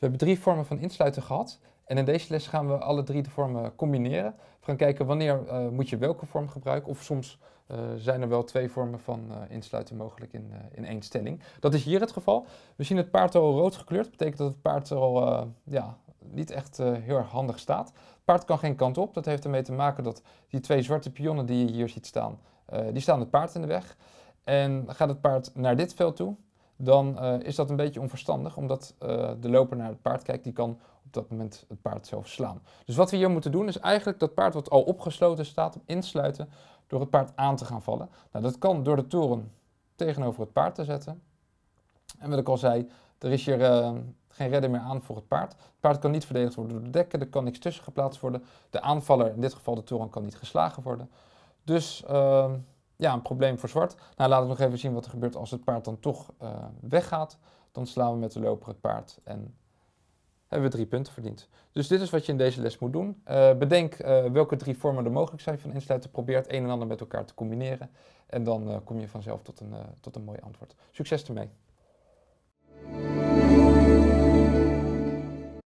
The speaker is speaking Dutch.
We hebben drie vormen van insluiten gehad. En in deze les gaan we alle drie de vormen combineren. We gaan kijken wanneer eh, moet je welke vorm gebruiken. Of soms eh, zijn er wel twee vormen van uh, insluiten mogelijk in, in één stelling. Dat is hier het geval. We zien het paard al rood gekleurd. Dat betekent dat het paard al ja, niet echt heel erg handig staat. Het paard kan geen kant op. Dat heeft ermee te maken dat die twee zwarte pionnen die je hier ziet staan, die staan het paard in de weg. En gaat het paard naar dit veld toe, dan eh, is dat een beetje onverstandig, omdat eh, de loper naar het paard kijkt, die kan op dat moment het paard zelf slaan. Dus wat we hier moeten doen is eigenlijk dat paard wat al opgesloten staat, insluiten door het paard aan te gaan vallen. Nou, dat kan door de toren tegenover het paard te zetten. En wat ik al zei, er is hier eh, geen redder meer aan voor het paard. Het paard kan niet verdedigd worden door de dekken, er kan niks tussen geplaatst worden. De aanvaller, in dit geval de toren, kan niet geslagen worden. Dus ehm, ja, een probleem voor zwart. Nou, laten we nog even zien wat er gebeurt als het paard dan toch eh, weggaat. Dan slaan we met de loper het paard en hebben we drie punten verdiend. Dus dit is wat je in deze les moet doen. Eh, bedenk eh, welke drie vormen er mogelijk zijn van insluiten. Probeer het een en ander met elkaar te combineren. En dan kom je vanzelf tot een, tot een mooi antwoord. Succes ermee!